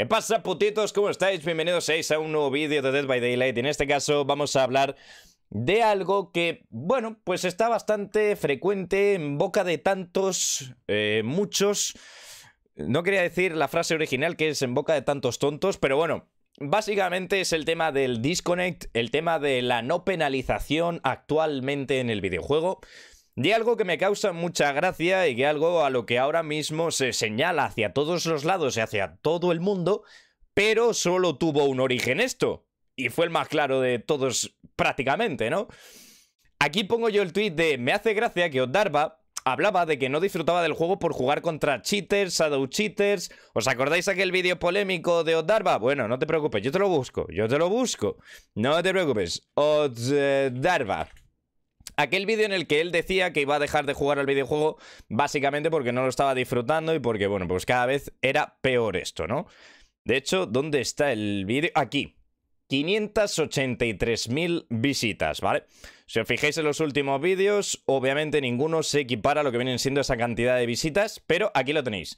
¿Qué pasa, putitos? ¿Cómo estáis? Bienvenidos a un nuevo vídeo de Dead by Daylight. En este caso vamos a hablar de algo que, bueno, pues está bastante frecuente en boca de tantos, eh, muchos... No quería decir la frase original que es en boca de tantos tontos, pero bueno, Básicamente es el tema del disconnect, el tema de la no penalización actualmente en el videojuego de algo que me causa mucha gracia y que algo a lo que ahora mismo se señala hacia todos los lados y hacia todo el mundo, pero solo tuvo un origen esto. Y fue el más claro de todos prácticamente, ¿no? Aquí pongo yo el tweet de me hace gracia que Oddarba hablaba de que no disfrutaba del juego por jugar contra cheaters, shadow cheaters. ¿Os acordáis aquel vídeo polémico de Odarba? Bueno, no te preocupes, yo te lo busco, yo te lo busco. No te preocupes, Odarba. Aquel vídeo en el que él decía que iba a dejar de jugar al videojuego básicamente porque no lo estaba disfrutando y porque, bueno, pues cada vez era peor esto, ¿no? De hecho, ¿dónde está el vídeo? Aquí. 583.000 visitas, ¿vale? Si os fijáis en los últimos vídeos, obviamente ninguno se equipara a lo que vienen siendo esa cantidad de visitas, pero aquí lo tenéis.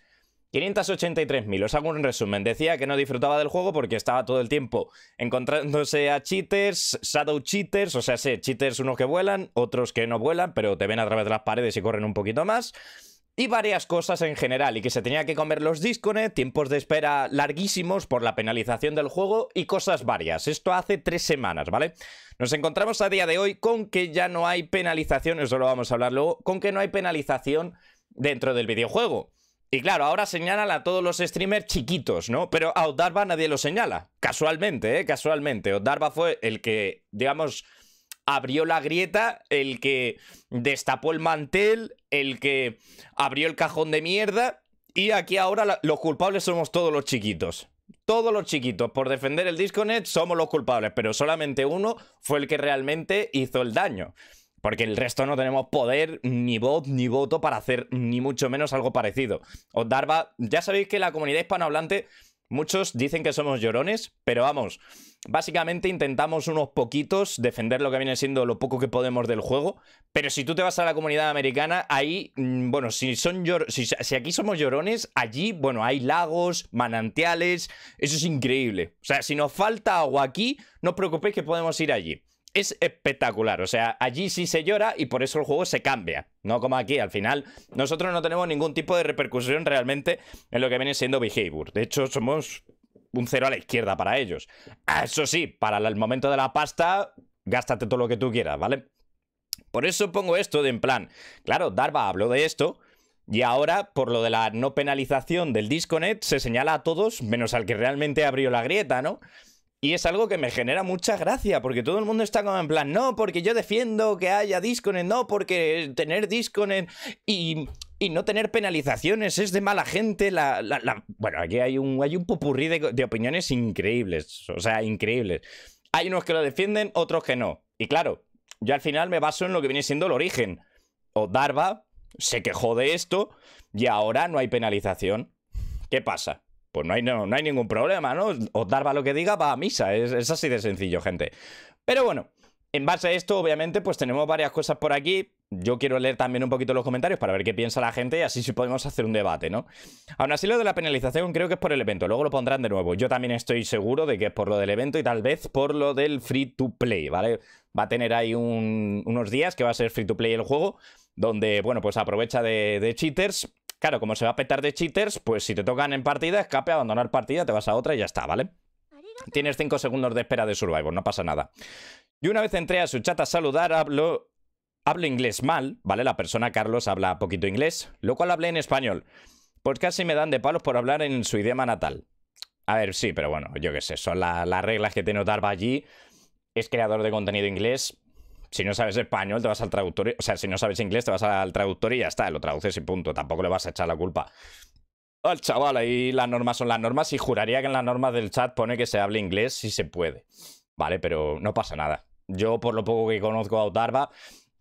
583.000, os hago un resumen. Decía que no disfrutaba del juego porque estaba todo el tiempo encontrándose a cheaters, shadow cheaters, o sea, sé, cheaters unos que vuelan, otros que no vuelan, pero te ven a través de las paredes y corren un poquito más. Y varias cosas en general, y que se tenía que comer los disconnect, tiempos de espera larguísimos por la penalización del juego y cosas varias. Esto hace tres semanas, ¿vale? Nos encontramos a día de hoy con que ya no hay penalización, eso lo vamos a hablar luego, con que no hay penalización dentro del videojuego. Y claro, ahora señalan a todos los streamers chiquitos, ¿no? Pero a Odarba nadie lo señala. Casualmente, ¿eh? Casualmente. Odarba fue el que, digamos, abrió la grieta, el que destapó el mantel, el que abrió el cajón de mierda. Y aquí ahora los culpables somos todos los chiquitos. Todos los chiquitos, por defender el net somos los culpables, pero solamente uno fue el que realmente hizo el daño. Porque el resto no tenemos poder, ni voz, ni voto para hacer ni mucho menos algo parecido. Os darba, ya sabéis que la comunidad hispanohablante, muchos dicen que somos llorones, pero vamos, básicamente intentamos unos poquitos defender lo que viene siendo lo poco que podemos del juego, pero si tú te vas a la comunidad americana, ahí, mm, bueno, si, son si, si, aquí somos llorones, allí, bueno, hay lagos, manantiales, eso es increíble. O sea, si nos falta agua aquí, no os preocupéis que podemos ir allí es espectacular. O sea, allí sí se llora y por eso el juego se cambia. No como aquí, al final nosotros no tenemos ningún tipo de repercusión realmente en lo que viene siendo behavior. De hecho, somos un cero a la izquierda para ellos. Ah, eso sí, para el momento de la pasta, gástate todo lo que tú quieras, ¿vale? Por eso pongo esto de en plan, claro, Darba habló de esto, y ahora, por lo de la no penalización del Disconet se señala a todos, menos al que realmente abrió la grieta, ¿no? Y es algo que me genera mucha gracia, porque todo el mundo está como en plan, no, porque yo defiendo que haya en. no, porque tener disco y, y no tener penalizaciones es de mala gente. La, Bueno, aquí hay un, hay un popurrí de, de opiniones increíbles, o sea, increíbles. Hay unos que lo defienden, otros que no. Y claro, yo al final me baso en lo que viene siendo el origen. O Darva se quejó de esto y ahora no hay penalización. ¿Qué pasa? pues no hay, ningún problema, ¿no? Os va lo que diga, va a misa. Es, así de sencillo, gente. Pero bueno, en base a esto, obviamente, pues tenemos varias cosas por aquí. Yo quiero leer también un poquito los comentarios para ver qué piensa la gente y así sí podemos hacer un debate, ¿no? Aún así, lo de la penalización creo que es por el evento. Luego lo pondrán de nuevo. Yo también estoy seguro de que es por lo del evento y tal vez por lo del free to play, ¿vale? Va a tener ahí unos días que va a ser free to play el juego, donde, bueno, pues aprovecha de, de cheaters Claro, como se va a petar de cheaters, pues si te tocan en partida, escape, abandonar partida, te vas a otra y ya está, ¿vale? Tienes 5 segundos de espera de Survivor, no pasa nada. Y una vez entré a su chat a saludar, hablo, hablo inglés mal, ¿vale? La persona Carlos habla poquito inglés, lo cual hablé en español. Pues casi me dan de palos por hablar en su idioma natal. A ver, sí, pero bueno, yo qué sé, son las reglas que tiene darba allí. Es creador de contenido inglés, si no sabes español, te vas al traductor. o sea, si no sabes inglés, te vas al traductor y ya está, lo traduces y punto. Tampoco le vas a echar la culpa al chaval. Ahí las normas son las normas y juraría que en las normas del chat pone que se hable inglés si se puede. Vale, pero no pasa nada. Yo, por lo poco que conozco a Otarba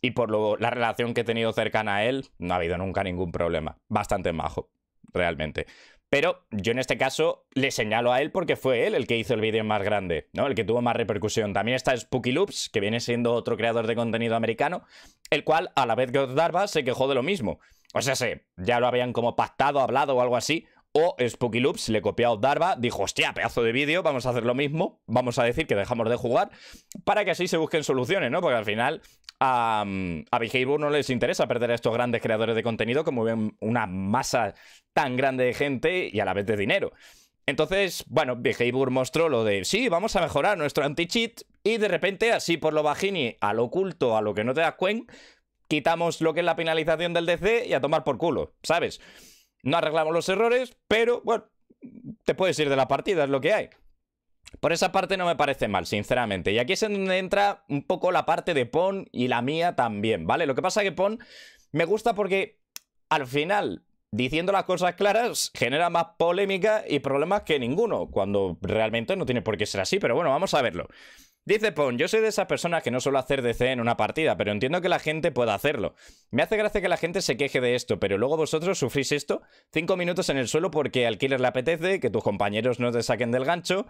y por lo, la relación que he tenido cercana a él, no ha habido nunca ningún problema. Bastante majo, realmente. Pero yo en este caso le señalo a él porque fue él el que hizo el vídeo más grande, ¿no? El que tuvo más repercusión. También está Spooky Loops, que viene siendo otro creador de contenido americano, el cual a la vez que Darba se quejó de lo mismo. O sea, ya lo habían como pactado, hablado o algo así. O Spooky Loops le copió a Darba, dijo, hostia, pedazo de vídeo, vamos a hacer lo mismo, vamos a decir que dejamos de jugar, para que así se busquen soluciones, ¿no? Porque al final a, mm, a no les interesa perder a estos grandes creadores de contenido como ven una masa tan grande de gente y a la vez de dinero. Entonces, bueno, Behavior mostró lo de, sí, vamos a mejorar nuestro anti-cheat y de repente, así por lo bajini, lo oculto, a lo que no te das cuenta, quitamos lo que es la penalización del DC y a tomar por culo, ¿sabes? No arreglamos los errores, pero, bueno, te puedes ir de la partida, es lo que hay. Por esa parte no me parece mal, sinceramente. Y aquí es donde entra un poco la parte de Pon y la mía también, ¿vale? Lo que pasa es que Pon me gusta porque al final, diciendo las cosas claras, genera más polémica y problemas que ninguno, cuando realmente no tiene por qué ser así, pero bueno, vamos a verlo. Dice Pon, yo soy de esas personas que no suelo hacer DC en una partida, pero entiendo que la gente pueda hacerlo. Me hace gracia que la gente se queje de esto, pero luego vosotros sufrís esto, cinco minutos en el suelo porque al killer le apetece, que tus compañeros no te saquen del gancho,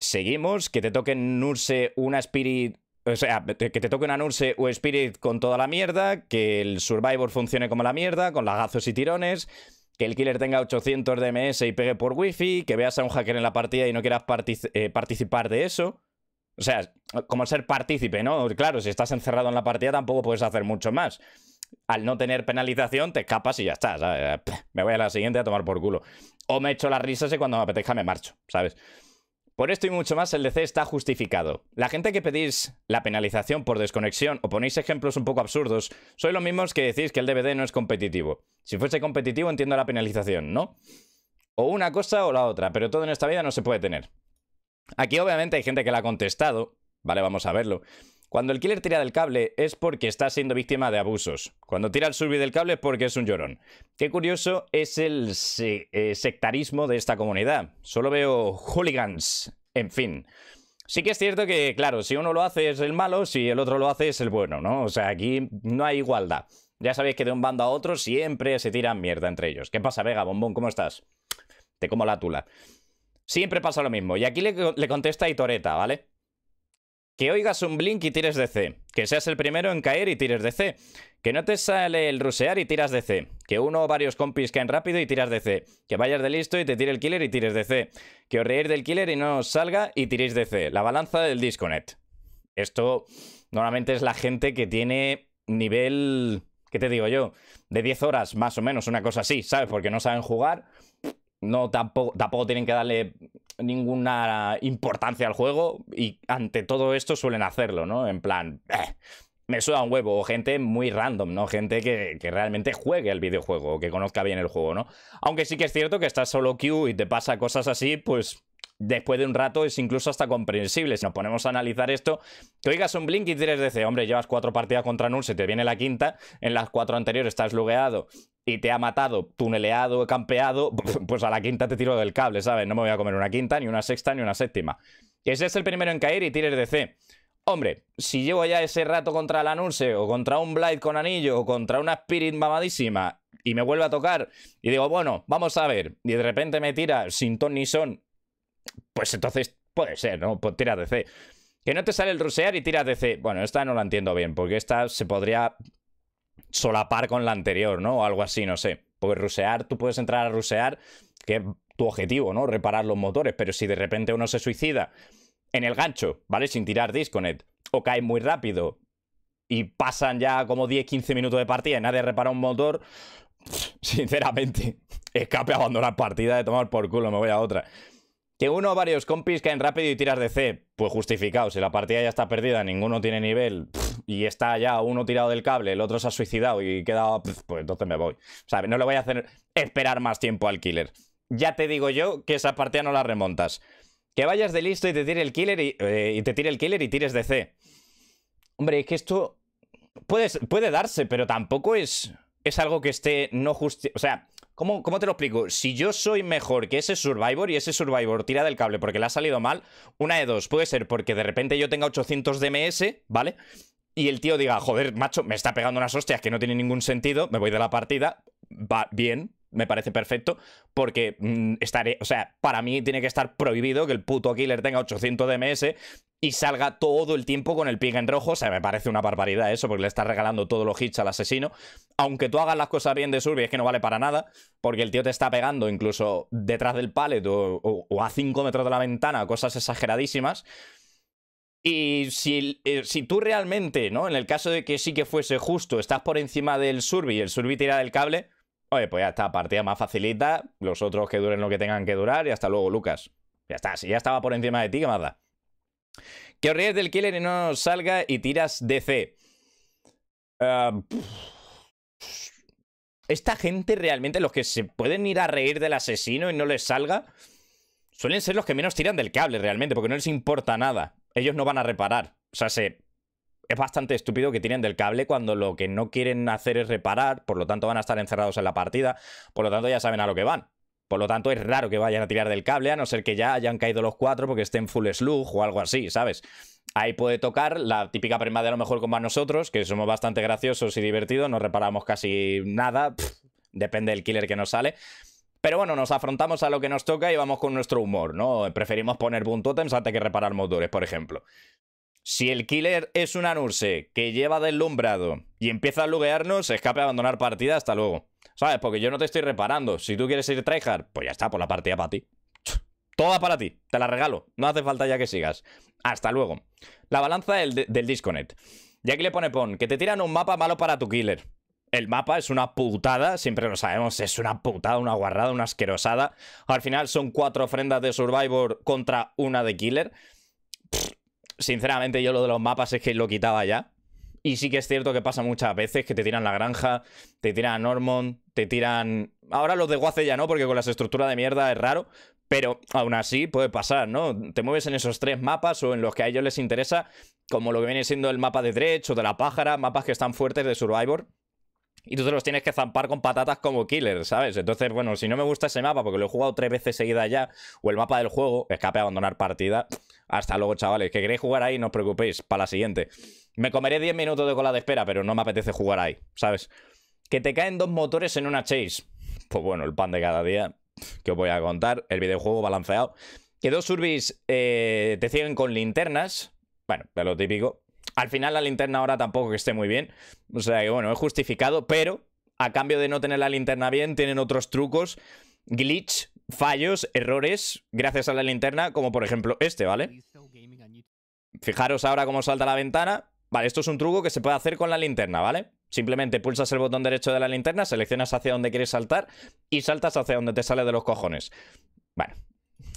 Seguimos, que te toquen Nurse una Spirit o sea, que te toque una Nurse o Spirit con toda la mierda, que el Survivor funcione como la mierda, con lagazos y tirones, que el killer tenga 800 DMS y pegue por wifi, que veas a un hacker en la partida y no quieras eh, participar de eso. O sea, como ser partícipe, ¿no? Claro, si estás encerrado en la partida tampoco puedes hacer mucho más. Al no tener penalización, te escapas y ya está. Me voy a la siguiente a tomar por culo. O me echo las risas y cuando me apetezca me marcho, ¿sabes? Por esto y mucho más, el DC está justificado. La gente que pedís la penalización por desconexión o ponéis ejemplos un poco absurdos, sois los mismos que decís que el DVD no es competitivo. Si fuese competitivo entiendo la penalización, ¿no? O una cosa o la otra, pero todo en esta vida no se puede tener. Aquí obviamente hay gente que la ha contestado, vale, vamos a verlo. Cuando el killer tira del cable es porque está siendo víctima de abusos. Cuando tira el surbi del cable es porque es un llorón. Qué curioso es el eh, sectarismo de esta comunidad. Solo veo hooligans. En fin. Sí que es cierto que, claro, si uno lo hace es el malo, si el otro lo hace es el bueno, ¿no? O sea, aquí no hay igualdad. Ya sabéis que de un bando a otro siempre se tiran mierda entre ellos. ¿Qué pasa, Vega, bombón? ¿Cómo estás? Te como la tula. Siempre pasa lo mismo. Y aquí le, contesta contesta Itoreta, ¿vale? Que oigas un blink y tires de C. Que seas el primero en caer y tires de C. Que no te sale el rusear y tiras de C. Que uno o varios compis caen rápido y tiras de C. Que vayas de listo y te tire el killer y tires de C. Que os reír del killer y no os salga y tiréis de C. La balanza del disconnect. Esto normalmente es la gente que tiene nivel, ¿qué te digo yo? De 10 horas más o menos, una cosa así, ¿sabes? Porque no saben jugar no tampoco, tienen que darle ninguna importancia al juego y ante todo esto suelen hacerlo, ¿no? En plan, eh, me suda un huevo, o gente muy random, ¿no? Gente que, realmente juegue el videojuego, que conozca bien el juego, ¿no? Aunque sí que es cierto que estás solo Q y te pasa cosas así, pues después de un rato es incluso hasta comprensible. Si nos ponemos a analizar esto, te oigas un Blink y 3DC, hombre, llevas cuatro partidas contra Null, se te viene la quinta, en las cuatro anteriores estás lugueado y te ha matado, tuneleado, campeado, pues a la quinta te tiro del cable, ¿sabes? No me voy a comer una quinta, ni una sexta, ni una séptima. Ese es el primero en caer y tires de C. Hombre, si llevo ya ese rato contra el nurse, o contra un Blight con anillo, o contra una Spirit mamadísima, y me vuelve a tocar, y digo, bueno, vamos a ver, y de repente me tira sin ton ni son, pues entonces puede ser, ¿no? Pues tira de C. Que no te sale el rusear y tiras de C. Bueno, esta no la entiendo bien, porque esta se podría solapar con la anterior, ¿no? O algo así, no sé. Porque rusear, tú puedes entrar a rusear, que es tu objetivo, ¿no? Reparar los motores, pero si de repente uno se suicida en el gancho, ¿vale? Sin tirar disconnect, o cae muy rápido y pasan ya como 10-15 minutos de partida y nadie repara un motor, sinceramente, escape, abandonar partida, de tomar por culo, me voy a otra. Que uno o varios compis caen rápido y tiras de C. Pues justificado, si la partida ya está perdida, ninguno tiene nivel y está ya uno tirado del cable, el otro se ha suicidado y queda... pues entonces me voy. O sea, no le voy a hacer esperar más tiempo al killer. Ya te digo yo que esa partida no la remontas. Que vayas de listo y te tire el killer y, eh, te tire el killer y tires de C. Hombre, es que esto puede, puede darse, pero tampoco es, es algo que esté no justi... O sea, ¿Cómo, te lo explico? Si yo soy mejor que ese Survivor y ese Survivor tira del cable porque le ha salido mal, una de dos. Puede ser porque de repente yo tenga 800 DMS, ¿vale? Y el tío diga, joder, macho, me está pegando unas hostias que no tiene ningún sentido, me voy de la partida, va bien, me parece perfecto, porque mm, estaré, o sea, para mí tiene que estar prohibido que el puto killer tenga 800 DMS y salga todo el tiempo con el ping en rojo. O sea, me parece una barbaridad eso, porque le estás regalando todos los hits al asesino. Aunque tú hagas las cosas bien de Surby, es que no vale para nada, porque el tío te está pegando incluso detrás del palet o, a 5 metros de la ventana, cosas exageradísimas. Y si, eh, si, tú realmente, ¿no? En el caso de que sí que fuese justo, estás por encima del Surby y el Surby tira del cable, Oye, pues ya está, partida más facilita, los otros que duren lo que tengan que durar y hasta luego, Lucas. Ya está, si ya estaba por encima de ti, ¿qué más Que ríes del killer y no salga y tiras DC. Ah, esta gente realmente, los que se pueden ir a reír del asesino y no les salga, suelen ser los que menos tiran del cable realmente, porque no les importa nada. Ellos no van a reparar. O sea, se es bastante estúpido que tiren del cable cuando lo que no quieren hacer es reparar, por lo tanto van a estar encerrados en la partida, por lo tanto ya saben a lo que van. Por lo tanto, es raro que vayan a tirar del cable, a no ser que ya hayan caído los cuatro porque estén full slug o algo así, ¿sabes? Ahí puede tocar la típica prima de a lo mejor como a nosotros, que somos bastante graciosos y divertidos, no reparamos casi nada, depende del killer que nos sale. Pero bueno, nos afrontamos a lo que nos toca y vamos con nuestro humor, ¿no? Preferimos poner punto antes que reparar motores, por ejemplo. Si el killer es una Nurse que lleva deslumbrado y empieza a se escape a abandonar partida, hasta luego. ¿Sabes? Porque yo no te estoy reparando. Si tú quieres ir tryhard, pues ya está, por pues la partida para ti. Toda para ti, te la regalo. No hace falta ya que sigas. Hasta luego. La balanza del, del disconnect. Y aquí le pone Pon, que te tiran un mapa malo para tu killer. El mapa es una putada, siempre lo sabemos, es una putada, una guarrada, una asquerosada. Al final son cuatro ofrendas de Survivor contra una de Killer sinceramente yo lo de los mapas es que lo quitaba ya. Y sí que es cierto que pasa muchas veces que te tiran la granja, te tiran a Normond, te tiran... Ahora los de Guace ya no, porque con las estructuras de mierda es raro, pero aún así puede pasar, ¿no? Te mueves en esos tres mapas o en los que a ellos les interesa, como lo que viene siendo el mapa de Dredge o de la pájara, mapas que están fuertes de Survivor. Y tú te los tienes que zampar con patatas como killer, ¿sabes? Entonces, bueno, si no me gusta ese mapa, porque lo he jugado tres veces seguida ya, o el mapa del juego, escape a abandonar partida. Hasta luego, chavales. Que queréis jugar ahí, no os preocupéis, para la siguiente. Me comeré 10 minutos de cola de espera, pero no me apetece jugar ahí, ¿sabes? Que te caen dos motores en una chase. Pues bueno, el pan de cada día, que os voy a contar. El videojuego balanceado. Que dos surbis eh, te siguen con linternas. Bueno, de lo típico. Al final la linterna ahora tampoco que esté muy bien. O sea que bueno, es justificado, pero a cambio de no tener la linterna bien, tienen otros trucos, glitch, fallos, errores, gracias a la linterna, como por ejemplo este, ¿vale? Fijaros ahora cómo salta la ventana. Vale, esto es un truco que se puede hacer con la linterna, ¿vale? Simplemente pulsas el botón derecho de la linterna, seleccionas hacia donde quieres saltar y saltas hacia donde te sale de los cojones. Bueno,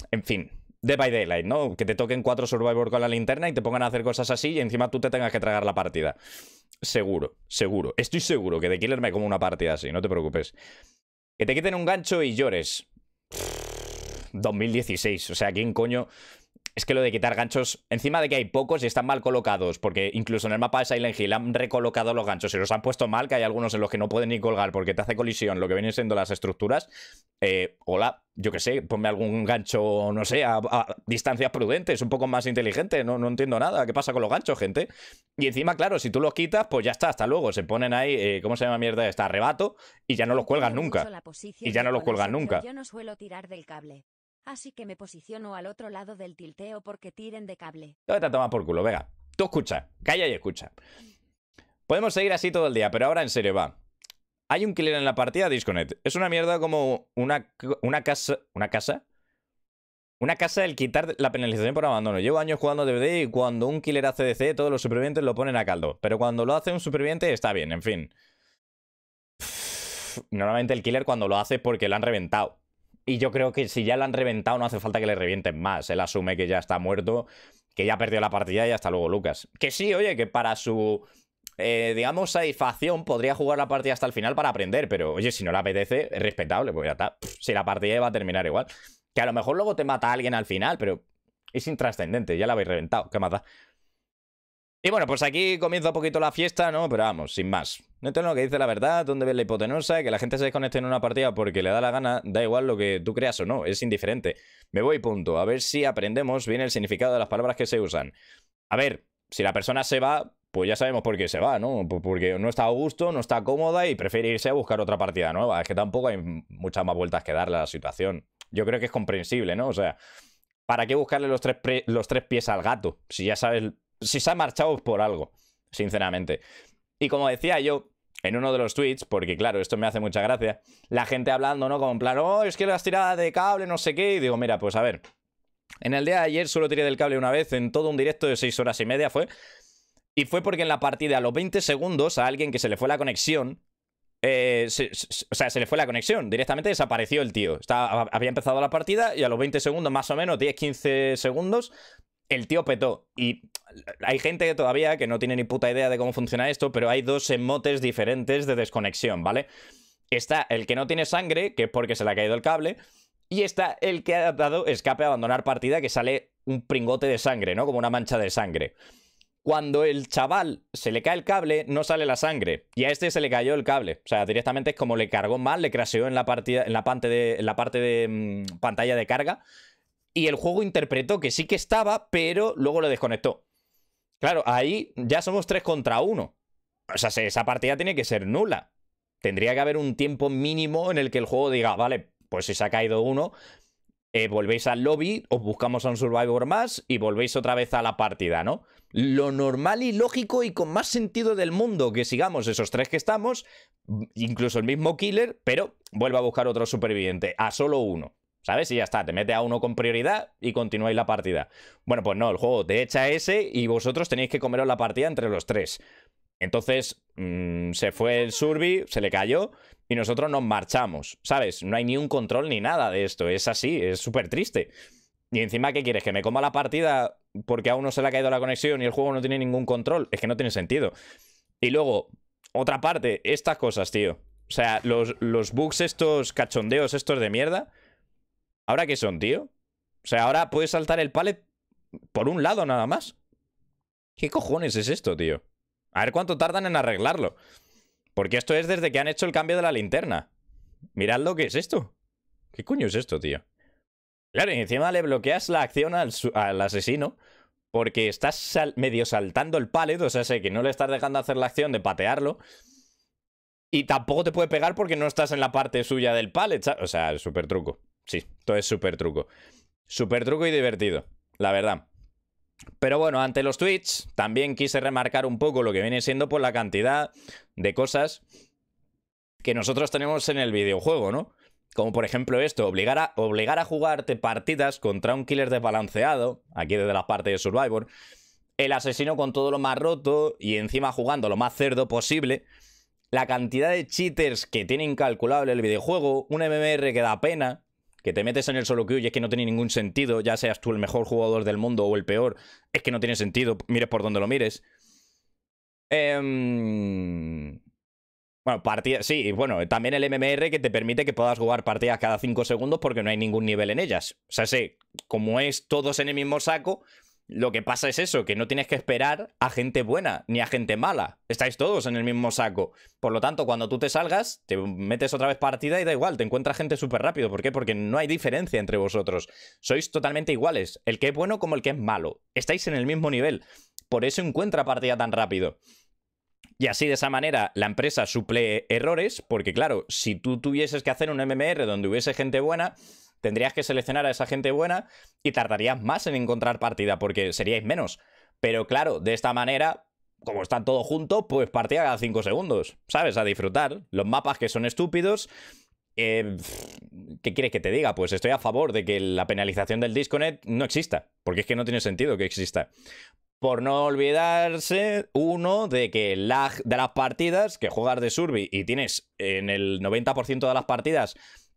en fin, de by Daylight, ¿no? Que te toquen cuatro Survivor con la linterna y te pongan a hacer cosas así y encima tú te tengas que tragar la partida. Seguro, seguro. Estoy seguro que de Killer me como una partida así, no te preocupes. Que te quiten un gancho y llores. 2016, o sea, ¿quién coño es que lo de quitar ganchos, encima de que hay pocos y están mal colocados, porque incluso en el mapa de Silent Hill han recolocado los ganchos y los han puesto mal, que hay algunos en los que no pueden ni colgar porque te hace colisión lo que vienen siendo las estructuras. Eh, hola, yo qué sé, ponme algún gancho, no sé, a, distancias prudentes, un poco más inteligente, no, no entiendo nada, ¿qué pasa con los ganchos, gente? Y encima, claro, si tú los quitas, pues ya está, hasta luego, se ponen ahí, eh, ¿cómo se llama mierda? Está arrebato y ya no los cuelgan nunca. Y ya no los cuelgan nunca. Yo no suelo tirar del cable así que me posiciono al otro lado del tilteo porque tiren de cable. No te tomas por culo, venga. Tú escucha, calla y escucha. Podemos seguir así todo el día, pero ahora en serio va. Hay un killer en la partida Disconnect. Es una mierda como una, casa... ¿Una casa? Una casa del quitar la penalización por abandono. Llevo años jugando DVD y cuando un killer hace DC todos los supervivientes lo ponen a caldo. Pero cuando lo hace un superviviente está bien, en fin. Normalmente el killer cuando lo hace porque lo han reventado. Y yo creo que si ya la han reventado, no hace falta que le revienten más. Él asume que ya está muerto, que ya perdió la partida y hasta luego, Lucas. Que sí, oye, que para su. Eh, digamos, satisfacción, podría jugar la partida hasta el final para aprender, pero oye, si no le apetece, es respetable, pues ya está. si la partida va a terminar igual. Que a lo mejor luego te mata alguien al final, pero es intrascendente, ya la habéis reventado, ¿qué mata? Y bueno, pues aquí comienza un poquito la fiesta, ¿no? Pero vamos, sin más. No tengo lo que dice la verdad, dónde ve la hipotenusa, que la gente se desconecte en una partida porque le da la gana, da igual lo que tú creas o no, es indiferente. Me voy, punto. A ver si aprendemos bien el significado de las palabras que se usan. A ver, si la persona se va, pues ya sabemos por qué se va, ¿no? Porque no está a gusto, no está cómoda y prefiere irse a buscar otra partida nueva. Es que tampoco hay muchas más vueltas que darle a la situación. Yo creo que es comprensible, ¿no? O sea, ¿para qué buscarle los tres, los tres pies al gato? Si ya sabes si se ha marchado por algo, sinceramente. Y como decía yo en uno de los tweets, porque claro, esto me hace mucha gracia, la gente hablando, ¿no? Como en plan, oh, es que las tiradas de cable, no sé qué, y digo, mira, pues a ver, en el día de ayer solo tiré del cable una vez, en todo un directo de seis horas y media fue, y fue porque en la partida, a los 20 segundos, a alguien que se le fue la conexión, eh, o sea, se le fue la conexión, directamente desapareció el tío. Estaba, había empezado la partida y a los 20 segundos, más o menos, 10-15 segundos, el tío petó. Y hay gente todavía que no tiene ni puta idea de cómo funciona esto, pero hay dos emotes diferentes de desconexión, ¿vale? Está el que no tiene sangre, que es porque se le ha caído el cable, y está el que ha dado escape a abandonar partida, que sale un pringote de sangre, ¿no? Como una mancha de sangre. Cuando el chaval se le cae el cable, no sale la sangre. Y a este se le cayó el cable. O sea, directamente es como le cargó mal, le craseó en la, partida, en la parte de, la parte de mm, pantalla de carga. Y el juego interpretó que sí que estaba, pero luego lo desconectó. Claro, ahí ya somos tres contra uno. O sea, esa partida tiene que ser nula. Tendría que haber un tiempo mínimo en el que el juego diga, vale, pues si se ha caído uno, eh, volvéis al lobby, os buscamos a un survivor más y volvéis otra vez a la partida, ¿no? Lo normal y lógico y con más sentido del mundo que sigamos esos tres que estamos, incluso el mismo killer, pero vuelva a buscar otro superviviente, a solo uno. ¿Sabes? Y ya está, te mete a uno con prioridad y continuáis la partida. Bueno, pues no, el juego te echa ese y vosotros tenéis que comeros la partida entre los tres. Entonces mm, se fue el Surby, se le cayó y nosotros nos marchamos, ¿sabes? No hay ni un control ni nada de esto, es así, es súper triste. Y encima, ¿qué quieres? ¿Que me coma la partida porque a uno se le ha caído la conexión y el juego no tiene ningún control? Es que no tiene sentido. Y luego, otra parte, estas cosas, tío. O sea, los, los bugs estos, cachondeos estos de mierda, ¿Ahora qué son, tío? O sea, ahora puedes saltar el pallet por un lado nada más. ¿Qué cojones es esto, tío? A ver cuánto tardan en arreglarlo. Porque esto es desde que han hecho el cambio de la linterna. Mirad lo que es esto. ¿Qué coño es esto, tío? Claro, y encima le bloqueas la acción al, asesino porque estás medio saltando el pallet. o sea, sé que no le estás dejando hacer la acción de patearlo. Y tampoco te puede pegar porque no estás en la parte suya del pallet. o sea, súper truco. Sí, todo es súper truco. Súper truco y divertido, la verdad. Pero bueno, ante los tweets también quise remarcar un poco lo que viene siendo por pues, la cantidad de cosas que nosotros tenemos en el videojuego, ¿no? Como por ejemplo esto, obligar a, obligar a jugarte partidas contra un killer desbalanceado, aquí desde la parte de Survivor, el asesino con todo lo más roto y encima jugando lo más cerdo posible, la cantidad de cheaters que tiene incalculable el videojuego, un MMR que da pena, que te metes en el solo queue y es que no tiene ningún sentido, ya seas tú el mejor jugador del mundo o el peor, es que no tiene sentido, mires por donde lo mires. Em, bueno, partidas, sí, y bueno, también el MMR que te permite que puedas jugar partidas cada 5 segundos porque no hay ningún nivel en ellas. O sea, sí, como es todos en el mismo saco, lo que pasa es eso, que no tienes que esperar a gente buena ni a gente mala. Estáis todos en el mismo saco. Por lo tanto, cuando tú te salgas, te metes otra vez partida y da igual, te encuentras gente súper rápido. ¿Por qué? Porque no hay diferencia entre vosotros. Sois totalmente iguales, el que es bueno como el que es malo. Estáis en el mismo nivel. Por eso encuentra partida tan rápido. Y así de esa manera la empresa suple errores, porque claro, si tú tuvieses que hacer un MMR donde hubiese gente buena, tendrías que seleccionar a esa gente buena y tardarías más en encontrar partida porque seríais menos. Pero claro, de esta manera, como están todos juntos, pues partida cada 5 segundos, ¿sabes? A disfrutar. Los mapas que son estúpidos. Eh, ¿Qué quieres que te diga? Pues estoy a favor de que la penalización del Disconet no exista, porque es que no tiene sentido que exista. Por no olvidarse, uno, de que de las partidas, que juegas de Surby y tienes en el 90% de las partidas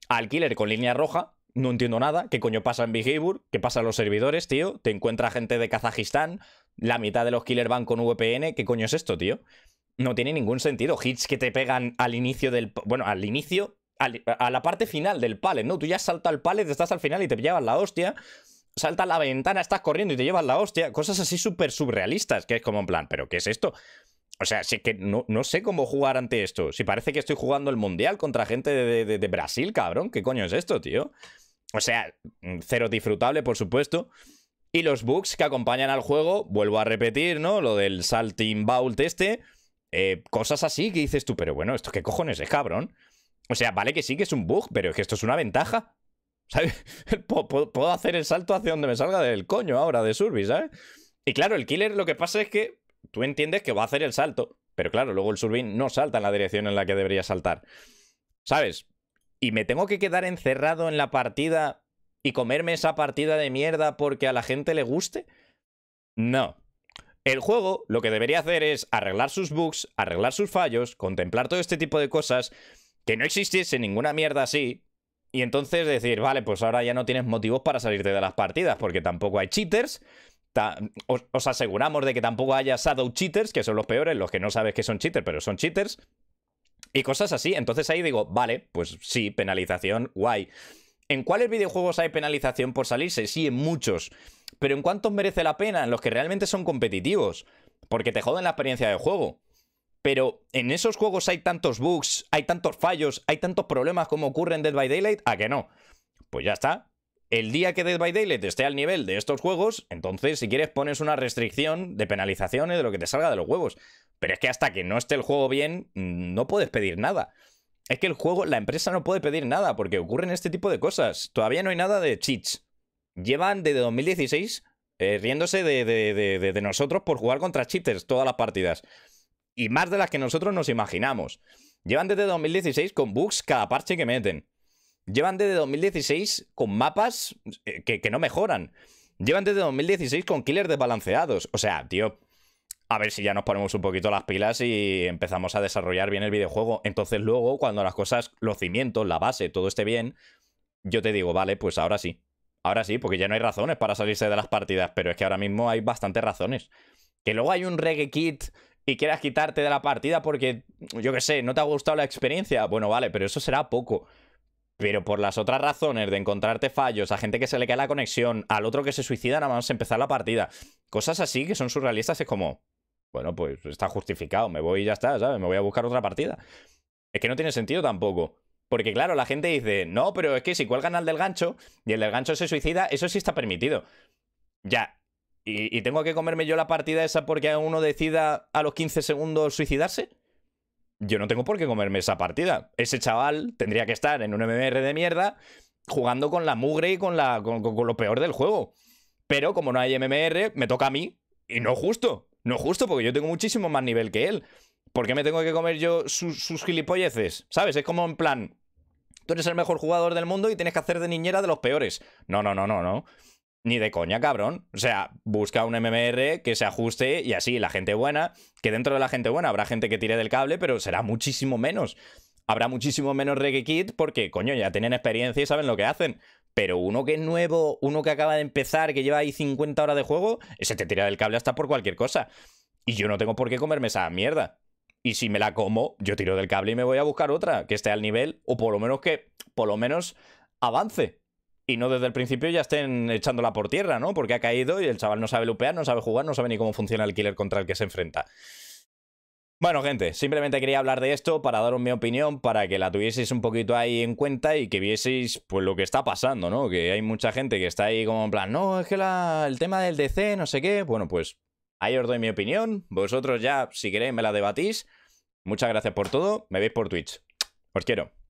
al killer con línea roja, no entiendo nada. ¿Qué coño pasa en Behavior? ¿Qué pasa en los servidores, tío? Te encuentra gente de Kazajistán, la mitad de los killers van con VPN. ¿Qué coño es esto, tío? No tiene ningún sentido. Hits que te pegan al inicio del. Bueno, al inicio. a la parte final del palet, ¿no? Tú ya saltas al palet, estás al final y te llevas la hostia. Saltas la ventana, estás corriendo y te llevas la hostia. Cosas así súper surrealistas, que es como en plan, ¿pero qué es esto? O sea, sí que no, sé cómo jugar ante esto. Si parece que estoy jugando el mundial contra gente de, de Brasil, cabrón. ¿Qué coño es esto, tío? O sea, mm, cero disfrutable, por supuesto. Y los bugs que acompañan al juego, vuelvo a repetir, ¿no? Lo del salting vault este. Eh, cosas así que dices tú, pero bueno, ¿esto qué cojones es, cabrón? O sea, vale que sí que es un bug, pero es que esto es una ventaja. ¿Sabes? Puedo hacer el salto hacia donde me salga del coño ahora de Surby, ¿sabes? Y claro, el killer lo que pasa es que tú entiendes que va a hacer el salto, pero claro, luego el Surby no salta en la dirección en la que debería saltar. ¿Sabes? y me tengo que quedar encerrado en la partida y comerme esa partida de mierda porque a la gente le guste? No. El juego lo que debería hacer es arreglar sus bugs, arreglar sus fallos, contemplar todo este tipo de cosas, que no existiese ninguna mierda así, y entonces decir, vale, pues ahora ya no tienes motivos para salirte de las partidas, porque tampoco hay cheaters, os, aseguramos de que tampoco haya shadow cheaters, que son los peores, los que no sabes que son cheaters, pero son cheaters, y cosas así. Entonces ahí digo, vale, pues sí, penalización, guay. ¿En cuáles videojuegos hay penalización por salirse? Sí, en muchos. Pero ¿en cuántos merece la pena? En los que realmente son competitivos. Porque te joden la experiencia de juego. Pero en esos juegos hay tantos bugs, hay tantos fallos, hay tantos problemas como ocurre en Dead by Daylight, ¿a que no? Pues ya está. El día que Dead by Daylight esté al nivel de estos juegos, entonces si quieres pones una restricción de penalizaciones de lo que te salga de los juegos. Pero es que hasta que no esté el juego bien, no puedes pedir nada. Es que el juego, la empresa no puede pedir nada porque ocurren este tipo de cosas. Todavía no hay nada de cheats. Llevan desde 2016 eh, riéndose de, nosotros por jugar contra cheaters todas las partidas. Y más de las que nosotros nos imaginamos. Llevan desde 2016 con bugs cada parche que meten. Llevan desde 2016 con mapas eh, que, que no mejoran. Llevan desde 2016 con killers desbalanceados. O sea, tío, a ver si ya nos ponemos un poquito las pilas y empezamos a desarrollar bien el videojuego. Entonces luego, cuando las cosas, los cimientos, la base, todo esté bien, yo te digo, vale, pues ahora sí. Ahora sí, porque ya no hay razones para salirse de las partidas, pero es que ahora mismo hay bastantes razones. Que luego hay un reggae kit y quieras quitarte de la partida porque, yo qué sé, no te ha gustado la experiencia. Bueno, vale, pero eso será poco. Pero por las otras razones de encontrarte fallos, a gente que se le cae la conexión, al otro que se suicida nada más empezar la partida, cosas así que son surrealistas es como, bueno, pues está justificado, me voy y ya está, ¿sabes? Me voy a buscar otra partida. Es que no tiene sentido tampoco. Porque claro, la gente dice, no, pero es que si cuelgan al del gancho y el del gancho se suicida, eso sí está permitido. Ya. ¿Y, tengo que comerme yo la partida esa porque uno decida a los 15 segundos suicidarse? Yo no tengo por qué comerme esa partida. Ese chaval tendría que estar en un MMR de mierda jugando con la mugre y con, la, con lo peor del juego. Pero como no hay MMR, me toca a mí y no justo. No justo, porque yo tengo muchísimo más nivel que él. ¿Por qué me tengo que comer yo sus, gilipolleces? ¿Sabes? Es como en plan, tú eres el mejor jugador del mundo y tienes que hacer de niñera de los peores. No, no, no, no, no. Ni de coña, cabrón. O sea, busca un MMR que se ajuste y así la gente buena, que dentro de la gente buena habrá gente que tire del cable, pero será muchísimo menos. Habrá muchísimo menos reggae kid porque, coño, ya tienen experiencia y saben lo que hacen. Pero uno que es nuevo, uno que acaba de empezar, que lleva ahí 50 horas de juego, se te tira del cable hasta por cualquier cosa. Y yo no tengo por qué comerme esa mierda. Y si me la como, yo tiro del cable y me voy a buscar otra que esté al nivel, o por lo menos que, por lo menos, avance. Y no desde el principio ya estén echándola por tierra, ¿no? Porque ha caído y el chaval no sabe lupear, no sabe jugar, no sabe ni cómo funciona el killer contra el que se enfrenta. Bueno, gente, simplemente quería hablar de esto para daros mi opinión, para que la tuvieseis un poquito ahí en cuenta y que vieseis pues lo que está pasando, ¿no? Que hay mucha gente que está ahí como en plan, no, es que el tema del DC, no sé qué. Bueno, pues ahí os doy mi opinión. Vosotros ya, si queréis, me la debatís. Muchas gracias por todo. Me veis por Twitch. Os quiero.